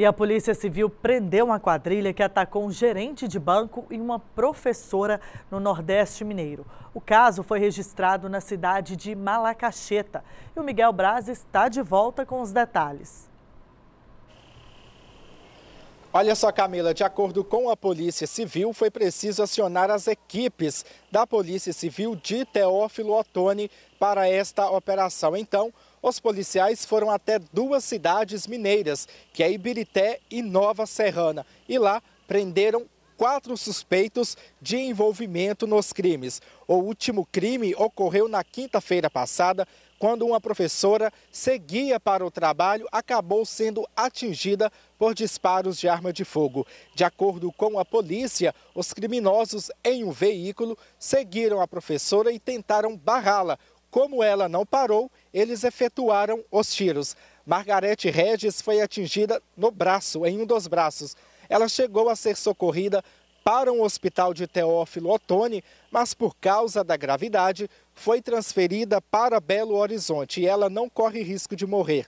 E a Polícia Civil prendeu uma quadrilha que atacou um gerente de banco e uma professora no Nordeste Mineiro. O caso foi registrado na cidade de Malacacheta. E o Miguel Braz está de volta com os detalhes. Olha só, Camila, de acordo com a Polícia Civil, foi preciso acionar as equipes da Polícia Civil de Teófilo Otoni para esta operação. Então, os policiais foram até duas cidades mineiras, que é Ibirité e Nova Serrana, e lá prenderam quatro suspeitos de envolvimento nos crimes. O último crime ocorreu na quinta-feira passada, quando uma professora seguia para o trabalho, acabou sendo atingida por disparos de arma de fogo. De acordo com a polícia, os criminosos em um veículo seguiram a professora e tentaram barrá-la. Como ela não parou, eles efetuaram os tiros. Margarete Regis foi atingida no braço, em um dos braços. Ela chegou a ser socorrida para um hospital de Teófilo Otoni, mas por causa da gravidade foi transferida para Belo Horizonte e ela não corre risco de morrer.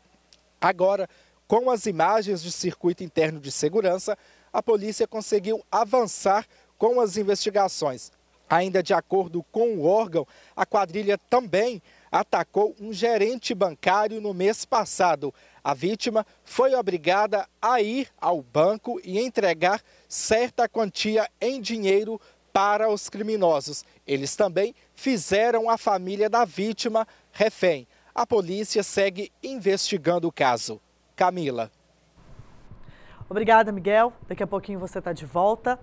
Agora, com as imagens de circuito interno de segurança, a polícia conseguiu avançar com as investigações. Ainda de acordo com o órgão, a quadrilha também atacou um gerente bancário no mês passado. A vítima foi obrigada a ir ao banco e entregar certa quantia em dinheiro para os criminosos. Eles também fizeram a família da vítima refém. A polícia segue investigando o caso. Camila. Obrigada, Miguel. Daqui a pouquinho você está de volta.